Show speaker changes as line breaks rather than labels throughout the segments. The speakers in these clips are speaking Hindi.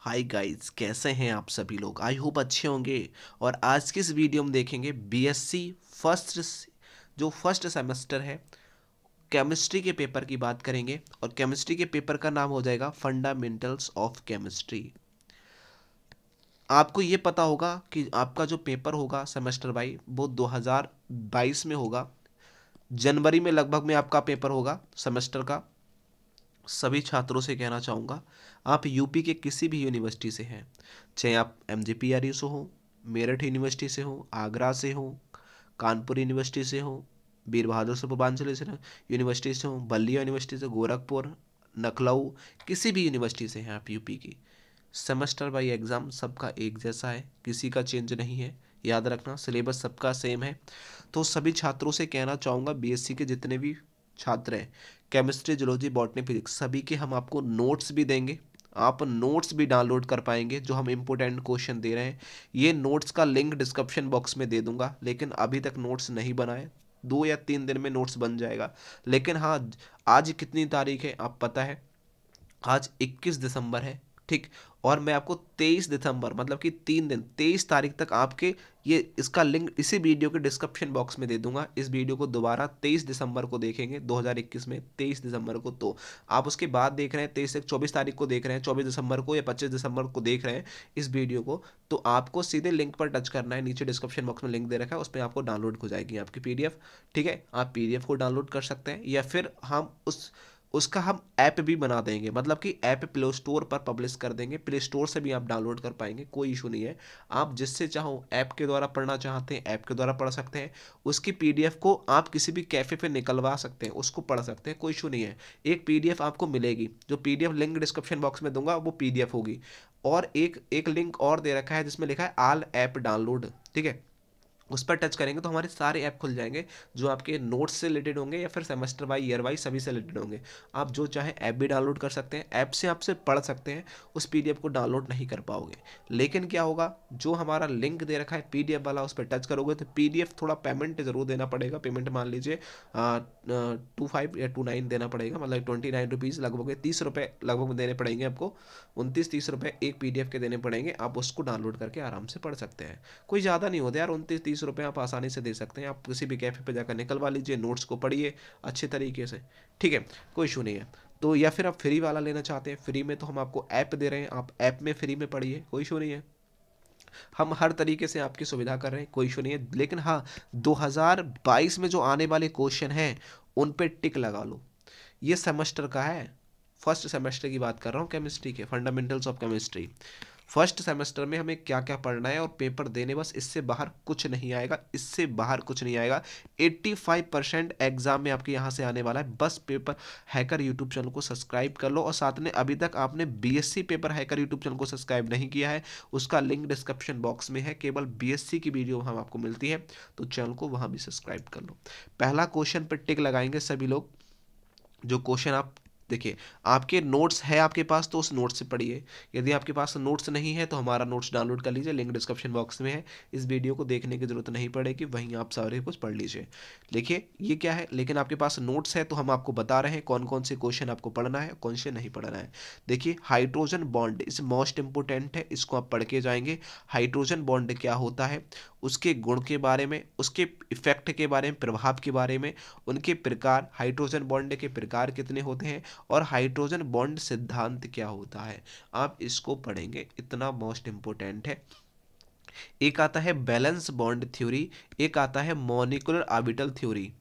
हाय गाइस कैसे हैं आप सभी लोग आई होप अच्छे होंगे और आज की इस वीडियो में देखेंगे बीएससी फर्स्ट जो फर्स्ट सेमेस्टर है केमिस्ट्री के पेपर की बात करेंगे और केमिस्ट्री के पेपर का नाम हो जाएगा फंडामेंटल्स ऑफ केमिस्ट्री आपको ये पता होगा कि आपका जो पेपर होगा सेमेस्टर वाई वो दो में होगा जनवरी में लगभग में आपका पेपर होगा सेमेस्टर का सभी छात्रों से कहना चाहूँगा आप यूपी के किसी भी यूनिवर्सिटी से हैं चाहे आप M J P R U से हो मेरठ यूनिवर्सिटी से हो आगरा से हो कानपुर यूनिवर्सिटी से हो वीर बहादुर से पूर्वांचल यूनिवर्सिटी से हो बल्लिया यूनिवर्सिटी से गोरखपुर नखलऊ किसी भी यूनिवर्सिटी से हैं आप यूपी की सेमेस्टर बाई एग्ज़ाम सबका एक जैसा है किसी का चेंज नहीं है याद रखना सिलेबस सबका सेम है तो सभी छात्रों से कहना चाहूँगा बी के जितने भी छात्र हैं केमिस्ट्री जोलॉजी बॉटनी फिजिक्स सभी के हम आपको नोट्स भी देंगे आप नोट्स भी डाउनलोड कर पाएंगे जो हम इम्पोर्टेंट क्वेश्चन दे रहे हैं ये नोट्स का लिंक डिस्क्रिप्शन बॉक्स में दे दूंगा लेकिन अभी तक नोट्स नहीं बनाए दो या तीन दिन में नोट्स बन जाएगा लेकिन हाँ आज कितनी तारीख है आप पता है आज 21 दिसंबर है ठीक और मैं आपको 23 दिसंबर मतलब कि तीन दिन 23 तारीख तक आपके ये इसका लिंक इसी वीडियो के डिस्क्रिप्शन बॉक्स में दे दूंगा इस वीडियो को दोबारा 23 दिसंबर को देखेंगे 2021 में 23 दिसंबर को तो आप उसके बाद देख रहे हैं 23 से 24 तारीख को देख रहे हैं 24 दिसंबर को या 25 दिसंबर को देख रहे हैं इस वीडियो को तो आपको सीधे लिंक पर टच करना है नीचे डिस्क्रिप्शन बॉक्स में लिंक दे रखा है उस पर आपको डाउनलोड हो जाएगी आपकी पी ठीक है आप पी को डाउनलोड कर सकते हैं या फिर हम उस उसका हम ऐप भी बना देंगे मतलब कि ऐप प्ले स्टोर पर पब्लिश कर देंगे प्ले स्टोर से भी आप डाउनलोड कर पाएंगे कोई इशू नहीं है आप जिससे चाहो ऐप के द्वारा पढ़ना चाहते हैं ऐप के द्वारा पढ़ सकते हैं उसकी पीडीएफ को आप किसी भी कैफ़े पे निकलवा सकते हैं उसको पढ़ सकते हैं कोई इशू नहीं है एक पी आपको मिलेगी जो पी लिंक डिस्क्रिप्शन बॉक्स में दूंगा वो पी होगी और एक एक लिंक और दे रखा है जिसमें लिखा है आल ऐप डाउनलोड ठीक है उस पर टच करेंगे तो हमारे सारे ऐप खुल जाएंगे जो आपके नोट्स से रिलेटेड होंगे या फिर सेमेस्टर वाई ईयर वाई सभी से रिलेटेड होंगे आप जो चाहे ऐप भी डाउनलोड कर सकते हैं ऐप से आपसे पढ़ सकते हैं उस पी को डाउनलोड नहीं कर पाओगे लेकिन क्या होगा जो हमारा लिंक दे रखा है पी वाला उस पर टच करोगे तो पी थोड़ा पेमेंट ज़रूर देना पड़ेगा पेमेंट मान लीजिए टू फाइव या टू नाइन देना पड़ेगा मतलब ट्वेंटी नाइन रुपीज़ लगभग तीस रुपये लगभग देने पड़ेंगे आपको उनतीस तीस रुपये एक पी के देने पड़ेंगे आप उसको डाउनलोड करके आराम से पढ़ सकते हैं कोई ज़्यादा नहीं होता यार उनतीस तीस बीस रुपये आप आसानी से दे सकते हैं आप किसी भी कैफ़े पर जाकर निकलवा लीजिए नोट्स को पढ़िए अच्छे तरीके से ठीक है कोई इशू नहीं है तो या फिर आप फ्री वाला लेना चाहते हैं फ्री में तो हम आपको ऐप दे रहे हैं आप ऐप में फ्री में पढ़िए कोई इशू नहीं है हम हर तरीके से आपकी सुविधा कर रहे हैं कोई इशू नहीं है लेकिन हाँ 2022 में जो आने वाले क्वेश्चन हैं उन पे टिक लगा लो ये सेमेस्टर का है फर्स्ट सेमेस्टर की बात कर रहा हूँ केमिस्ट्री के fundamentals of chemistry first semester में हमें क्या क्या पढ़ना है और पेपर देने बस इससे बाहर कुछ नहीं आएगा इससे बाहर कुछ नहीं आएगा 85 परसेंट एग्जाम में आपके यहाँ से आने वाला है बस पेपर हैकर यूट्यूब चैनल को सब्सक्राइब कर लो और साथ में अभी तक आपने BSc paper hacker YouTube channel को सब्सक्राइब नहीं किया है उसका लिंक डिस्क्रिप्शन बॉक्स में है केवल बी की वीडियो वहाँ आपको मिलती है तो चैनल को वहाँ भी सब्सक्राइब कर लो पहला क्वेश्चन पर टिक लगाएंगे सभी लोग जो क्वेश्चन आप देखिए आपके नोट्स है आपके पास तो उस नोट्स से पढ़िए यदि आपके पास नोट्स नहीं है तो हमारा नोट्स डाउनलोड कर लीजिए लिंक डिस्क्रिप्शन बॉक्स में है इस वीडियो को देखने की जरूरत नहीं पड़ेगी वहीं आप सारे कुछ पढ़ लीजिए देखिए ये क्या है लेकिन आपके पास नोट्स है तो हम आपको बता रहे हैं कौन कौन से क्वेश्चन आपको पढ़ना है कौन से नहीं पढ़ना है देखिए hydrogen bond is most important है इसको आप पढ़ के जाएंगे हाइड्रोजन बॉन्ड क्या होता है उसके गुण के बारे में उसके इफेक्ट के बारे में प्रभाव के बारे में उनके प्रकार हाइड्रोजन बॉन्ड के प्रकार कितने होते हैं और हाइड्रोजन बॉन्ड सिद्धांत क्या होता है आप इसको पढ़ेंगे इतना मोस्ट इंपोर्टेंट है एक आता है बैलेंस बॉन्ड थ्योरी एक आता है मोनिकुलर आर्बिटल थ्योरी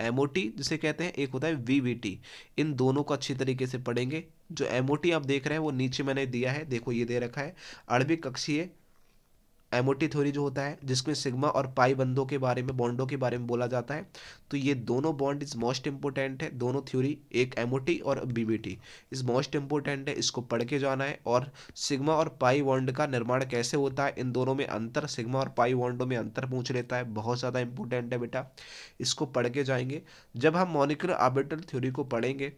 एमओटी जिसे कहते हैं एक होता है वीवीटी इन दोनों को अच्छी तरीके से पढ़ेंगे जो एमओटी आप देख रहे हैं वो नीचे मैंने दिया है देखो ये दे रखा है अड़बी कक्षीय एमओटी थ्योरी जो होता है जिसमें सिग्मा और पाई बंदों के बारे में बॉन्डों के बारे में बोला जाता है तो ये दोनों बॉन्ड इज मोस्ट इंपोर्टेंट है दोनों थ्योरी एक एमओटी और बीबीटी इज मोस्ट इंपोर्टेंट है इसको पढ़ के जाना है और सिग्मा और पाई बॉन्ड का निर्माण कैसे होता है इन दोनों में अंतर सिग्मा और पाई बॉन्डों में अंतर पूछ लेता है बहुत ज़्यादा इंपॉर्टेंट है बेटा इसको पढ़ के जाएंगे जब हम मोनिकुलर आर्बिटल थ्योरी को पढ़ेंगे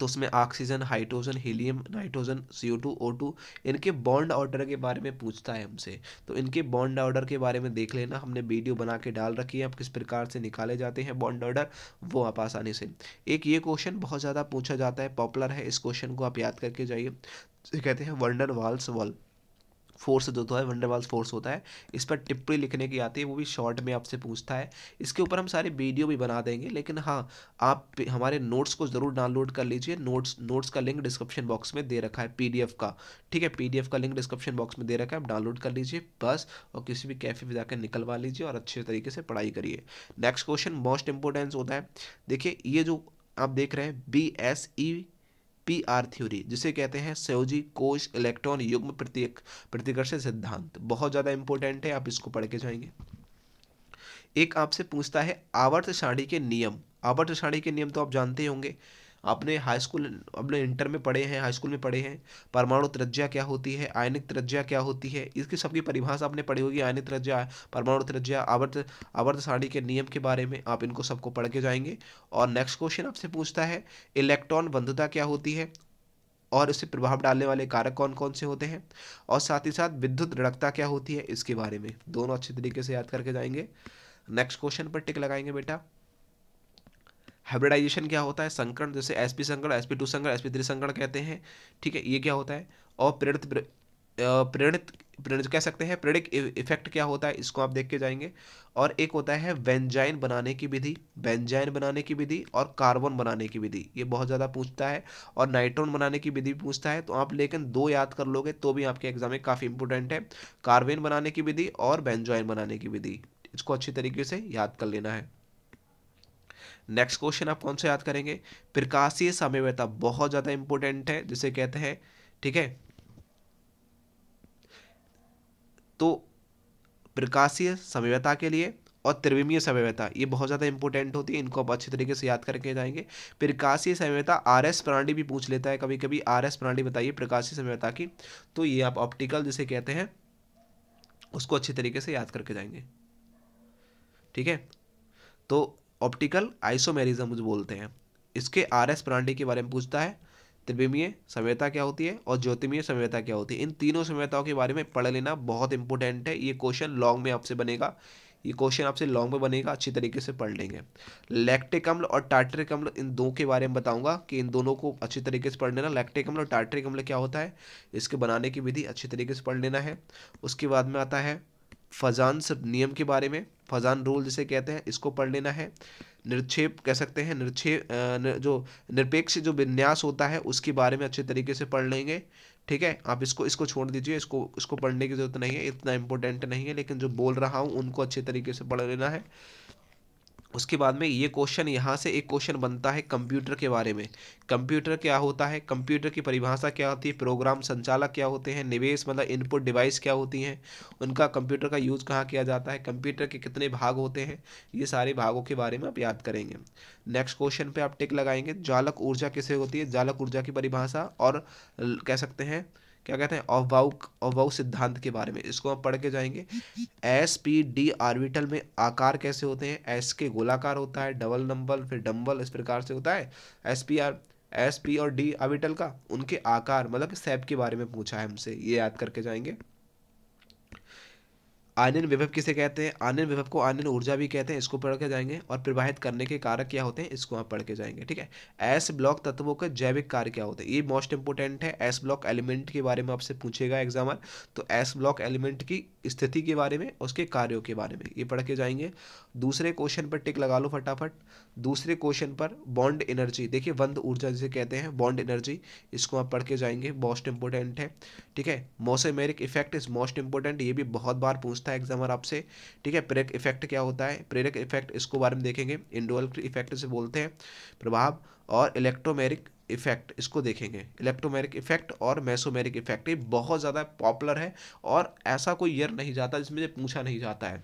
तो उसमें oxygen hydrogen helium nitrogen C O two two O इनके बॉन्ड ऑर्डर के बारे में पूछता है हमसे तो इनके बॉन्ड ऑर्डर के बारे में देख लेना हमने वीडियो बना के डाल रखी है आप किस प्रकार से निकाले जाते हैं बॉन्ड ऑर्डर वो आप आसानी से एक ये क्वेश्चन बहुत ज़्यादा पूछा जाता है पॉपुलर है इस क्वेश्चन को आप याद करके जाइए कहते हैं वर्नर वाल्स वॉल्व फोर्स जो होता तो है वंडरवाल्स फोर्स होता है इस पर टिप्पणी लिखने की आती है वो भी शॉर्ट में आपसे पूछता है इसके ऊपर हम सारे वीडियो भी बना देंगे लेकिन हाँ आप हमारे नोट्स को ज़रूर डाउनलोड कर लीजिए नोट्स नोट्स का लिंक डिस्क्रिप्शन बॉक्स में दे रखा है पी का ठीक है पी का लिंक डिस्क्रिप्शन बॉक्स में दे रखा है आप डाउनलोड कर लीजिए बस और किसी भी कैफे में जाकर निकलवा लीजिए और अच्छे तरीके से पढ़ाई करिए नेक्स्ट क्वेश्चन मोस्ट इंपॉर्टेंस होता है देखिए ये जो आप देख रहे हैं B S E P R theory जिसे कहते हैं सयोजी कोश इलेक्ट्रॉन युग्म प्रतिकर्षण सिद्धांत बहुत ज़्यादा इंपॉर्टेंट है आप इसको पढ़ के जाएंगे एक आपसे पूछता है आवर्त सारणी के नियम आवर्त सारणी के नियम तो आप जानते होंगे आपने हाई स्कूल अपने इंटर में पढ़े हैं हाई स्कूल में पढ़े हैं परमाणु त्रज्या क्या होती है आयनिक त्रज्या क्या होती है इसकी सबकी परिभाषा आपने पढ़ी होगी आयनिक त्रज्या परमाणु त्रज्या आवर्त आवर्त सारणी के नियम के बारे में आप इनको सबको पढ़ के जाएंगे और नेक्स्ट क्वेश्चन आपसे पूछता है इलेक्ट्रॉन बंधुता क्या होती है और इससे प्रभाव डालने वाले कारक कौन कौन से होते हैं और साथ ही साथ विद्युत दृढ़ता क्या होती है इसके बारे में दोनों अच्छे तरीके से याद करके जाएंगे नेक्स्ट क्वेश्चन पर टिक लगाएंगे बेटा हाइब्रिडाइजेशन क्या होता है संकरण जैसे एस पी संकरण एस पी टू संकरण एस पी थ्री संकरण कहते हैं ठीक है ये क्या होता है और प्रेरित प्रेरित प्रेरित कह सकते हैं प्रेरित इफेक्ट क्या होता है इसको आप देख के जाएंगे और एक होता है वेंजाइन बनाने की विधि वेंजाइन बनाने की विधि और कार्बन बनाने की विधि ये बहुत ज़्यादा पूछता है और नाइट्रोन बनाने की विधि भी पूछता है तो आप लेकिन दो याद कर लोगे तो भी आपके एग्जाम में काफ़ी इंपॉर्टेंट है कार्बेन बनाने की विधि और वेंजाइन बनाने की विधि इसको अच्छी तरीके से याद कर लेना है नेक्स्ट क्वेश्चन आप कौन सा याद करेंगे प्रकाशीय साम्यवयता बहुत ज़्यादा इंपॉर्टेंट है जिसे कहते हैं ठीक है तो प्रकाशीय साम्यवयता के लिए और त्रिविमीय समयता ये बहुत ज़्यादा इंपॉर्टेंट होती है इनको आप अच्छे तरीके से याद करके जाएंगे प्रकाशीय समयता आर एस प्रणाली भी पूछ लेता है कभी कभी आर एस प्रणाली बताइए प्रकाशीय समयता की तो ये आप ऑप्टिकल जिसे कहते हैं उसको अच्छे तरीके से याद करके जाएंगे ठीक है तो ऑप्टिकल आइसोमेरिज्म बोलते हैं इसके आर एस प्रांडी के बारे में पूछता है त्रिविमीय संवेदता क्या होती है और ज्योतिमीय संवेदता क्या होती है इन तीनों संवेदताओं के बारे में पढ़ लेना बहुत इंपॉर्टेंट है ये क्वेश्चन लॉन्ग में आपसे बनेगा ये क्वेश्चन आपसे लॉन्ग में बनेगा अच्छी तरीके से पढ़ लेंगे लैक्टिक अम्ल और टार्टरिक अम्ल इन दो के बारे में बताऊंगा कि इन दोनों को अच्छी तरीके से पढ़ लेना लैक्टिक अम्ल और टार्टरिक अम्ल क्या होता है इसके बनाने की विधि अच्छी तरीके से पढ़ लेना है उसके बाद में आता है फजान नियम के बारे में फजान रूल जिसे कहते हैं इसको पढ़ लेना है निरक्षेप कह सकते हैं निरक्षेप जो निरपेक्ष जो विन्यास होता है उसके बारे में अच्छे तरीके से पढ़ लेंगे ठीक है आप इसको इसको छोड़ दीजिए इसको इसको पढ़ने की जरूरत नहीं है इतना इम्पोर्टेंट नहीं है लेकिन जो बोल रहा हूँ उनको अच्छे तरीके से पढ़ लेना है उसके बाद में ये क्वेश्चन यहाँ से एक क्वेश्चन बनता है कंप्यूटर के बारे में कंप्यूटर क्या होता है कंप्यूटर की परिभाषा क्या होती है प्रोग्राम संचालक क्या होते हैं निवेश मतलब इनपुट डिवाइस क्या होती हैं उनका कंप्यूटर का यूज़ कहाँ किया जाता है कंप्यूटर के कितने भाग होते हैं ये सारे भागों के बारे में आप याद करेंगे नेक्स्ट क्वेश्चन पर आप टिक लगाएंगे जालक ऊर्जा किसे होती है जालक ऊर्जा की परिभाषा और कह सकते हैं क्या कहते हैं अवाउक अवाउ सिद्धांत के बारे में इसको हम पढ़ के जाएंगे एस पी डी आर्बिटल में आकार कैसे होते हैं एस के गोलाकार होता है डबल नंबल फिर डम्बल इस प्रकार से होता है S P or S P और डी आर्बिटल का उनके आकार मतलब सेप के बारे में पूछा है हमसे ये याद करके जाएंगे आनन विभव किसे कहते हैं आनन विभव को आनन ऊर्जा भी कहते हैं इसको पढ़ के जाएंगे और प्रवाहित करने के कारक क्या होते हैं इसको आप पढ़ के जाएंगे ठीक है एस ब्लॉक तत्वों का जैविक कार्य क्या होते हैं ये मोस्ट इंपोर्टेंट है एस ब्लॉक एलिमेंट के बारे में आपसे पूछेगा एग्जामर तो एस ब्लॉक एलिमेंट की स्थिति के बारे में उसके कार्यों के बारे में ये पढ़ के जाएंगे दूसरे क्वेश्चन पर टिक लगा लो फटाफट दूसरे क्वेश्चन पर बॉन्ड एनर्जी देखिए बंद ऊर्जा जिसे कहते हैं बॉन्ड एनर्जी इसको आप पढ़ के जाएंगे मोस्ट इंपोर्टेंट है ठीक है mesomeric effect is most important ये भी बहुत बार पूछ पूछता है एग्जामर आपसे ठीक है प्रेरक इफेक्ट क्या होता है प्रेरक इफेक्ट इसको बारे में देखेंगे इंडोअल इफेक्ट से बोलते हैं प्रभाव और इलेक्ट्रोमेरिक इफेक्ट इसको देखेंगे इलेक्ट्रोमेरिक इफेक्ट और मैसोमेरिक इफेक्ट ये बहुत ज़्यादा पॉपुलर है और ऐसा कोई ईयर नहीं जाता जिसमें पूछा नहीं जाता है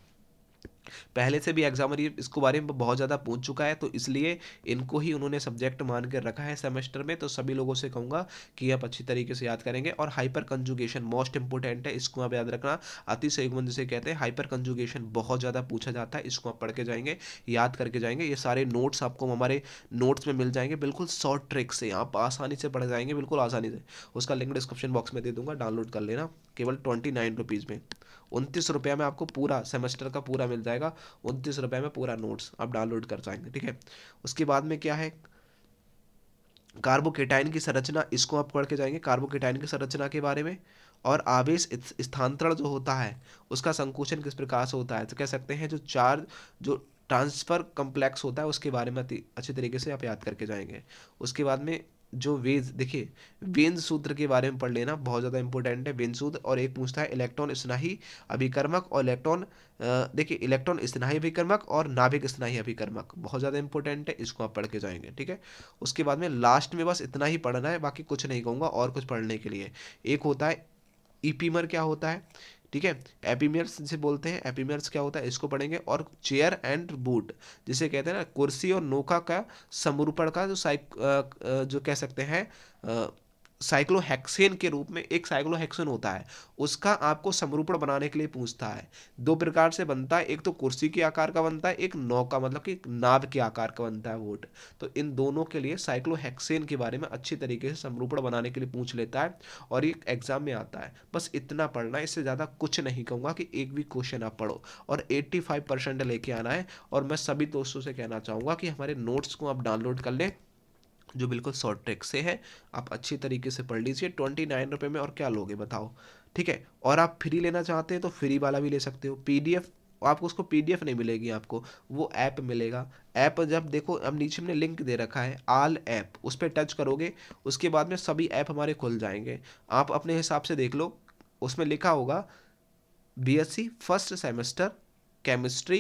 पहले से भी एग्जाम इसको बारे में बहुत ज़्यादा पूछ चुका है तो इसलिए इनको ही उन्होंने सब्जेक्ट मान कर रखा है सेमेस्टर में तो सभी लोगों से कहूँगा कि आप अच्छी तरीके से याद करेंगे और हाइपर कंजुगेशन मोस्ट इंपॉर्टेंट है इसको आप याद रखना अतिशयगमन जिसे कहते हैं हाइपर कंजुगेशन बहुत ज़्यादा पूछा जाता है इसको आप पढ़ के जाएंगे याद करके जाएंगे ये सारे नोट्स आपको हमारे नोट्स में मिल जाएंगे बिल्कुल शॉर्ट ट्रिक से आप आसानी से पढ़ जाएंगे बिल्कुल आसानी से उसका लिंक डिस्क्रिप्शन बॉक्स में दे दूंगा डाउनलोड कर लेना केवल ट्वेंटी नाइन रुपीज़ में उनतीस रुपया में आपको पूरा सेमेस्टर का पूरा मिल जाएगा जाएगा उनतीस रुपये में पूरा नोट्स आप डाउनलोड कर जाएंगे ठीक है उसके बाद में क्या है कार्बोकेटाइन की संरचना इसको आप पढ़ के जाएंगे कार्बोकेटाइन की संरचना के बारे में और आवेश स्थानांतरण जो होता है उसका संकुचन किस प्रकार से होता है तो कह सकते हैं जो चार जो ट्रांसफर कम्प्लेक्स होता है उसके बारे में अच्छे तरीके से आप याद करके जाएंगे उसके बाद में जो वेज देखिए वेन सूत्र के बारे में पढ़ लेना बहुत ज़्यादा इंपॉर्टेंट है वेंद सूत्र और एक पूछता है इलेक्ट्रॉन स्नाही अभिकर्मक और इलेक्ट्रॉन देखिए इलेक्ट्रॉन स्नाही अभिकर्मक और नाभिक स्नाही अभिकर्मक बहुत ज़्यादा इंपॉर्टेंट है इसको आप पढ़ के जाएंगे ठीक है उसके बाद में लास्ट में बस इतना ही पढ़ना है बाकी कुछ नहीं कहूँगा और कुछ पढ़ने के लिए एक होता है ईपीमर क्या होता है ठीक है एपीमियर्स जिसे बोलते हैं एपीमियर्स क्या होता है इसको पढ़ेंगे और चेयर एंड बूट जिसे कहते हैं ना कुर्सी और नोका का समरूपण का जो साइक जो कह सकते हैं साइक्लोहेक्सेन के रूप में एक साइक्लोहेक्सेन होता है उसका आपको समरूपण बनाने के लिए पूछता है दो प्रकार से बनता है एक तो कुर्सी के आकार का बनता है एक नौका मतलब कि नाव के आकार का बनता है वोट तो इन दोनों के लिए साइक्लोहेक्सेन के बारे में अच्छी तरीके से समरूपण बनाने के लिए पूछ लेता है और ये एग्जाम में आता है बस इतना पढ़ना इससे ज़्यादा कुछ नहीं कहूँगा कि एक भी क्वेश्चन आप पढ़ो और एट्टी फाइव परसेंट लेके आना है और मैं सभी दोस्तों से कहना चाहूँगा कि हमारे नोट्स को आप डाउनलोड कर लें जो बिल्कुल शॉर्ट ट्रैक से है आप अच्छी तरीके से पढ़ लीजिए ट्वेंटी नाइन रुपये में और क्या लोगे बताओ ठीक है और आप फ्री लेना चाहते हैं तो फ्री वाला भी ले सकते हो पी आपको उसको पी नहीं मिलेगी आपको वो ऐप मिलेगा ऐप जब देखो अब नीचे हमने लिंक दे रखा है आल ऐप उस पर टच करोगे उसके बाद में सभी ऐप हमारे खुल जाएंगे आप अपने हिसाब से देख लो उसमें लिखा होगा C first semester chemistry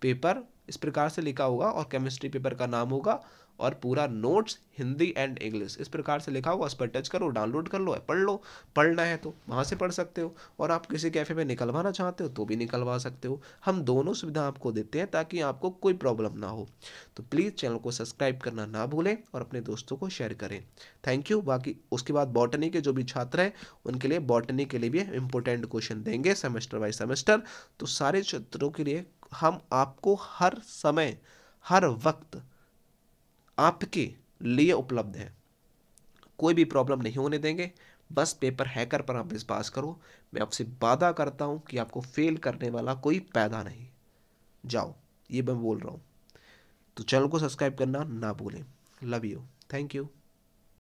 paper इस प्रकार से लिखा होगा और केमिस्ट्री पेपर का नाम होगा और पूरा नोट्स हिंदी एंड इंग्लिश इस प्रकार से लिखा हुआ उस पर टच करो डाउनलोड कर लो पढ़ लो पढ़ना है तो वहाँ से पढ़ सकते हो और आप किसी कैफ़े में निकलवाना चाहते हो तो भी निकलवा सकते हो हम दोनों सुविधा आपको देते हैं ताकि आपको कोई प्रॉब्लम ना हो तो प्लीज़ चैनल को सब्सक्राइब करना ना भूलें और अपने दोस्तों को शेयर करें थैंक यू बाकी उसके बाद बॉटनी के जो भी छात्र हैं उनके लिए बॉटनी के लिए भी इंपॉर्टेंट क्वेश्चन देंगे सेमेस्टर बाई सेमेस्टर तो सारे छात्रों के लिए हम आपको हर समय हर वक्त आपके लिए उपलब्ध है कोई भी प्रॉब्लम नहीं होने देंगे बस पेपर हैकर पर आप विश्वास करो मैं आपसे वादा करता हूँ कि आपको फेल करने वाला कोई पैदा नहीं जाओ ये मैं बोल रहा हूँ तो चैनल को सब्सक्राइब करना ना भूलें लव यू थैंक यू